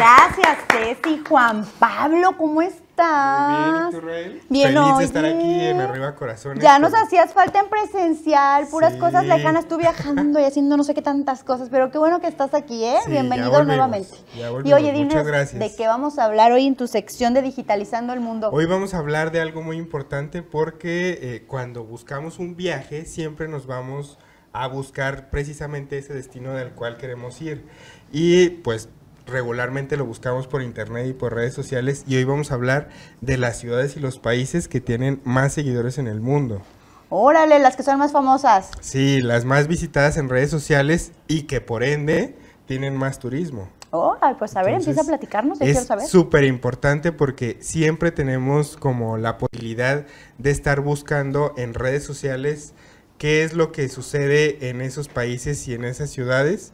gracias, Ceci. Juan Pablo, ¿cómo estás? bien, ¿tú, Bien, Feliz de estar aquí en Arriba corazón. Ya nos hacías falta en presencial, puras cosas lejanas. Tú viajando y haciendo no sé qué tantas cosas, pero qué bueno que estás aquí, ¿eh? Bienvenido nuevamente. y oye, dime de qué vamos a hablar hoy en tu sección de Digitalizando el Mundo. Hoy vamos a hablar de algo muy importante porque eh, cuando buscamos un viaje siempre nos vamos a buscar precisamente ese destino del cual queremos ir. Y pues regularmente lo buscamos por internet y por redes sociales y hoy vamos a hablar de las ciudades y los países que tienen más seguidores en el mundo. Órale, las que son más famosas. Sí, las más visitadas en redes sociales y que por ende tienen más turismo. Oh, pues a ver, empieza a platicarnos, Es súper importante porque siempre tenemos como la posibilidad de estar buscando en redes sociales qué es lo que sucede en esos países y en esas ciudades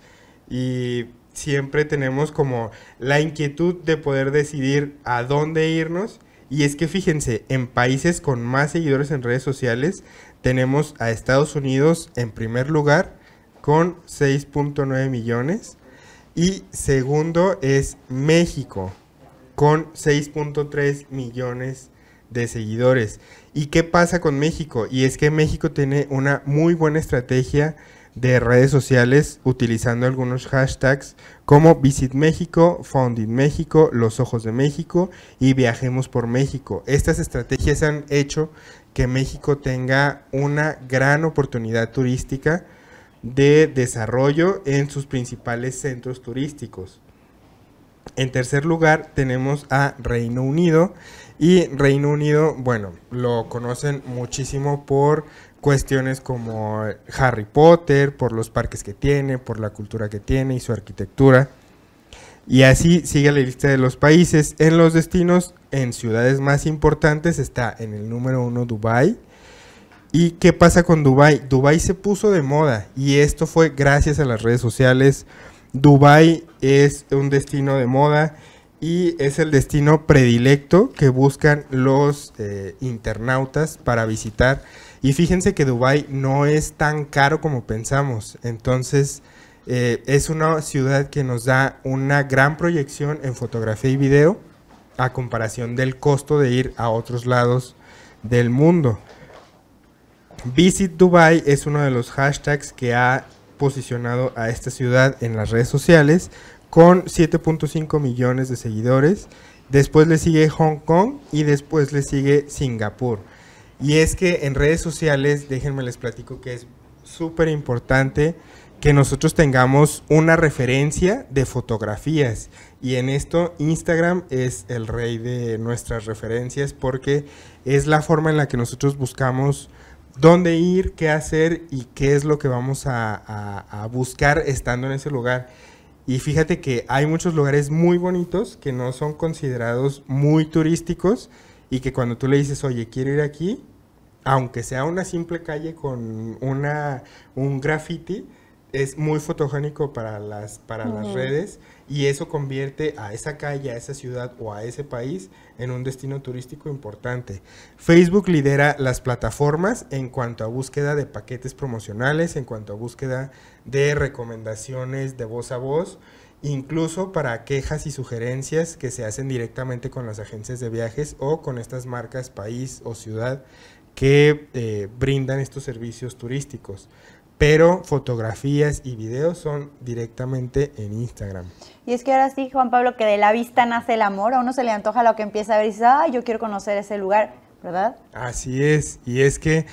y siempre tenemos como la inquietud de poder decidir a dónde irnos. Y es que fíjense, en países con más seguidores en redes sociales, tenemos a Estados Unidos en primer lugar con 6.9 millones. Y segundo es México con 6.3 millones de seguidores. ¿Y qué pasa con México? Y es que México tiene una muy buena estrategia de redes sociales utilizando algunos hashtags como Visit México, Founding México, Los Ojos de México y Viajemos por México. Estas estrategias han hecho que México tenga una gran oportunidad turística de desarrollo en sus principales centros turísticos. En tercer lugar tenemos a Reino Unido y Reino Unido, bueno, lo conocen muchísimo por cuestiones como Harry Potter, por los parques que tiene, por la cultura que tiene y su arquitectura. Y así sigue la lista de los países. En los destinos, en ciudades más importantes, está en el número uno Dubái. ¿Y qué pasa con Dubái? Dubái se puso de moda y esto fue gracias a las redes sociales, Dubai es un destino de moda y es el destino predilecto que buscan los eh, internautas para visitar. Y fíjense que Dubai no es tan caro como pensamos. Entonces, eh, es una ciudad que nos da una gran proyección en fotografía y video a comparación del costo de ir a otros lados del mundo. Visit Dubai es uno de los hashtags que ha posicionado a esta ciudad en las redes sociales con 7.5 millones de seguidores. Después le sigue Hong Kong y después le sigue Singapur. Y es que en redes sociales, déjenme les platico que es súper importante que nosotros tengamos una referencia de fotografías. Y en esto Instagram es el rey de nuestras referencias porque es la forma en la que nosotros buscamos dónde ir, qué hacer y qué es lo que vamos a, buscar estando en ese lugar. Y fíjate que hay muchos lugares muy bonitos que no son considerados muy turísticos y que cuando tú le dices, oye, quiero ir aquí, aunque sea una simple calle con un graffiti, es muy fotogénico para las, para las redes y eso convierte a esa calle, a esa ciudad o a ese país en un destino turístico importante. Facebook lidera las plataformas en cuanto a búsqueda de paquetes promocionales, en cuanto a búsqueda de recomendaciones de voz a voz, incluso para quejas y sugerencias que se hacen directamente con las agencias de viajes o con estas marcas país o ciudad que eh, brindan estos servicios turísticos pero fotografías y videos son directamente en Instagram. Y es que ahora sí, Juan Pablo, que de la vista nace el amor, a uno se le antoja lo que empieza a ver y dice, ay, yo quiero conocer ese lugar, ¿verdad? Así es, y es que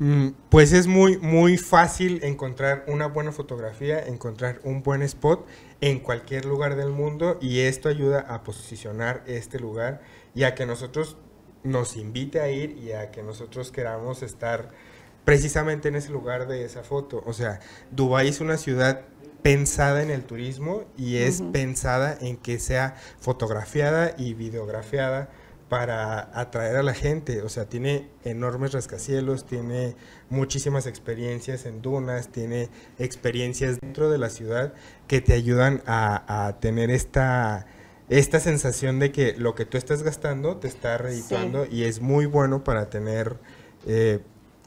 mm, pues es muy, muy fácil encontrar una buena fotografía, encontrar un buen spot en cualquier lugar del mundo y esto ayuda a posicionar este lugar y a que nosotros nos invite a ir y a que nosotros queramos estar precisamente en ese lugar de esa foto. O sea, Dubái es una ciudad pensada en el turismo y es pensada en que sea fotografiada y videografiada para atraer a la gente, o sea, tiene enormes rascacielos, tiene muchísimas experiencias en dunas, tiene experiencias dentro de la ciudad que te ayudan a, tener esta, esta sensación de que lo que tú estás gastando te está reeditando y es muy bueno para tener eh,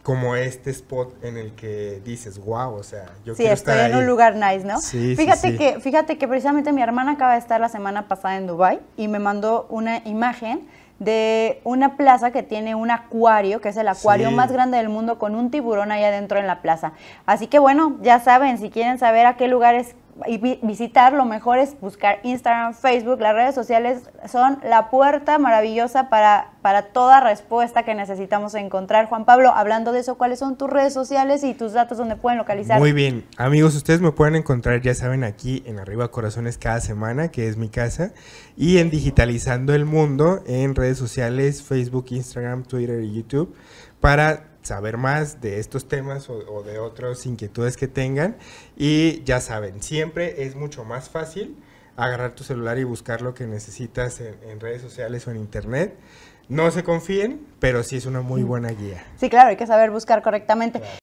como este spot en el que dices, wow, o sea, yo quiero estar ahí. Sí, estoy en un lugar nice, ¿no? Sí, fíjate que fíjate que precisamente mi hermana acaba de estar la semana pasada en Dubai y me mandó una imagen de una plaza que tiene un acuario, que es el acuario más grande del mundo, con un tiburón ahí adentro en la plaza. Así que bueno, ya saben, si quieren saber a qué lugares y visitar, lo mejor es buscar Instagram, Facebook, las redes sociales son la puerta maravillosa para, para toda respuesta que necesitamos encontrar. Juan Pablo, hablando de eso, ¿cuáles son tus redes sociales y tus datos donde pueden localizar? Muy bien, amigos, ustedes me pueden encontrar, ya saben, aquí en Arriba Corazones cada semana, que es mi casa, y en Digitalizando el Mundo, en redes sociales, Facebook, Instagram, Twitter y YouTube, para saber más de estos temas o, de otras inquietudes que tengan. Y ya saben, siempre es mucho más fácil agarrar tu celular y buscar lo que necesitas en, redes sociales o en internet. No se confíen, pero sí es una muy buena guía. Sí, claro, hay que saber buscar correctamente.